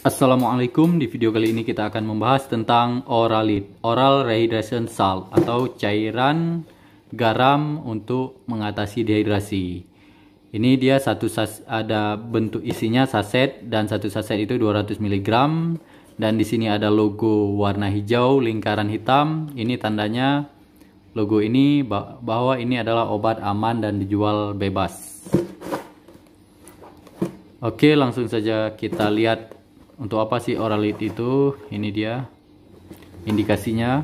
Assalamualaikum, di video kali ini kita akan membahas tentang Oralit, Oral Rehydration Salt atau cairan garam untuk mengatasi dehidrasi. Ini dia satu sas, ada bentuk isinya saset dan satu saset itu 200 mg dan di sini ada logo warna hijau, lingkaran hitam. Ini tandanya logo ini bahwa ini adalah obat aman dan dijual bebas. Oke, langsung saja kita lihat untuk apa sih oralit itu? Ini dia indikasinya.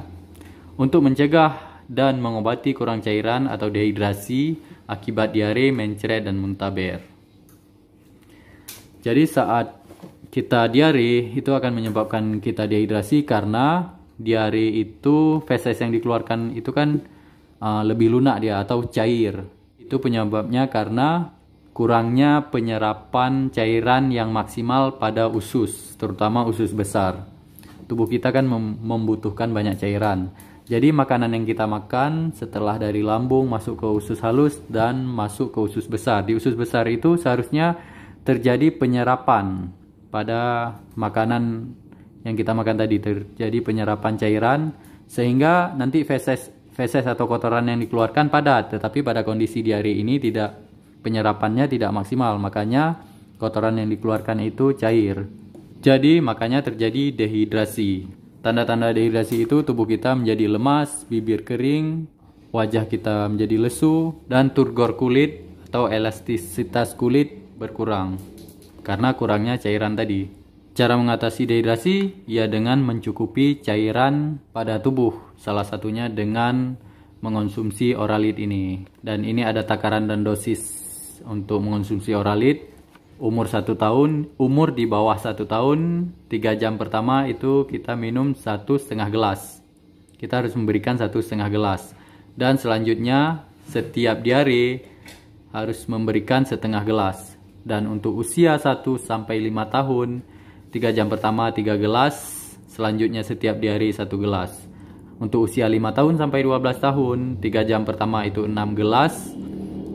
Untuk mencegah dan mengobati kurang cairan atau dehidrasi akibat diare, mencret, dan muntaber. Jadi saat kita diare itu akan menyebabkan kita dehidrasi karena diare itu feses yang dikeluarkan itu kan uh, lebih lunak dia atau cair. Itu penyebabnya karena kurangnya penyerapan cairan yang maksimal pada usus, terutama usus besar. Tubuh kita kan membutuhkan banyak cairan. Jadi makanan yang kita makan setelah dari lambung masuk ke usus halus dan masuk ke usus besar. Di usus besar itu seharusnya terjadi penyerapan pada makanan yang kita makan tadi terjadi penyerapan cairan sehingga nanti feses feses atau kotoran yang dikeluarkan padat tetapi pada kondisi diare ini tidak penyerapannya tidak maksimal, makanya kotoran yang dikeluarkan itu cair. Jadi makanya terjadi dehidrasi. Tanda-tanda dehidrasi itu tubuh kita menjadi lemas, bibir kering, wajah kita menjadi lesu, dan turgor kulit atau elastisitas kulit berkurang karena kurangnya cairan tadi. Cara mengatasi dehidrasi ya dengan mencukupi cairan pada tubuh, salah satunya dengan mengonsumsi oralit ini. Dan ini ada takaran dan dosis untuk mengonsumsi oralit umur satu tahun umur di bawah satu tahun tiga jam pertama itu kita minum satu setengah gelas kita harus memberikan satu setengah gelas dan selanjutnya setiap diare harus memberikan setengah gelas dan untuk usia 1 sampai 5 tahun 3 jam pertama 3 gelas selanjutnya setiap diare 1 gelas untuk usia 5 tahun sampai 12 tahun 3 jam pertama itu 6 gelas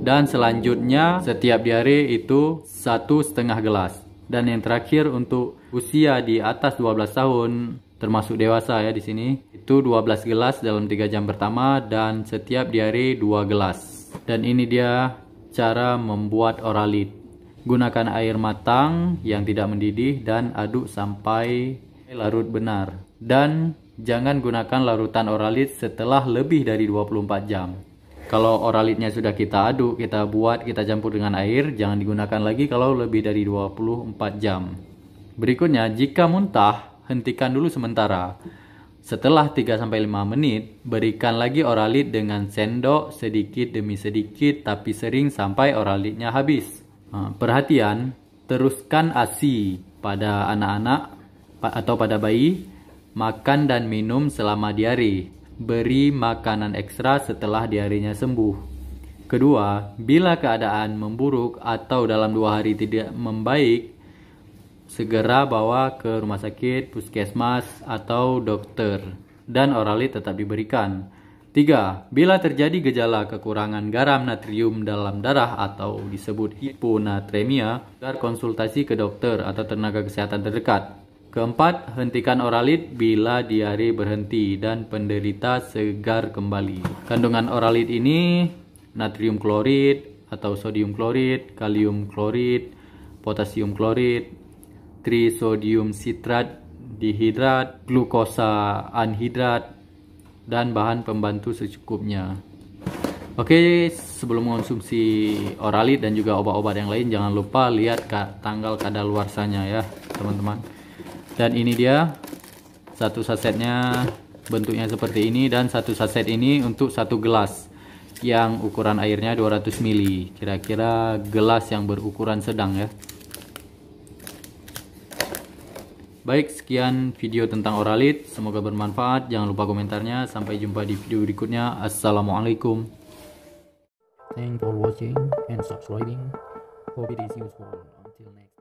dan selanjutnya setiap diare itu satu setengah gelas dan yang terakhir untuk usia di atas 12 tahun termasuk dewasa ya di sini itu 12 gelas dalam 3 jam pertama dan setiap diare 2 gelas dan ini dia cara membuat oralit gunakan air matang yang tidak mendidih dan aduk sampai larut benar dan jangan gunakan larutan oralit setelah lebih dari 24 jam kalau oralitnya sudah kita aduk, kita buat, kita campur dengan air, jangan digunakan lagi kalau lebih dari 24 jam. Berikutnya, jika muntah, hentikan dulu sementara. Setelah 3-5 menit, berikan lagi oralit dengan sendok sedikit demi sedikit tapi sering sampai oralitnya habis. Perhatian, teruskan ASI pada anak-anak atau pada bayi, makan dan minum selama diare beri makanan ekstra setelah diarinya sembuh. Kedua, bila keadaan memburuk atau dalam dua hari tidak membaik, segera bawa ke rumah sakit, puskesmas, atau dokter, dan oralit tetap diberikan. Tiga, bila terjadi gejala kekurangan garam natrium dalam darah atau disebut hiponatremia, agar konsultasi ke dokter atau tenaga kesehatan terdekat. Keempat, hentikan oralit bila diare berhenti dan penderita segar kembali. Kandungan oralit ini natrium klorid atau sodium klorid, kalium klorid, potasium klorid, trisodium sitrat, dihidrat, glukosa anhidrat, dan bahan pembantu secukupnya. Oke, sebelum mengonsumsi oralit dan juga obat-obat yang lain, jangan lupa lihat tanggal kadaluarsanya ya, teman-teman dan ini dia satu sasetnya bentuknya seperti ini dan satu saset ini untuk satu gelas yang ukuran airnya 200 ml kira-kira gelas yang berukuran sedang ya Baik, sekian video tentang oralit. Semoga bermanfaat. Jangan lupa komentarnya. Sampai jumpa di video berikutnya. Assalamualaikum. Thanks for watching and subscribing. Hope it is useful. Until next.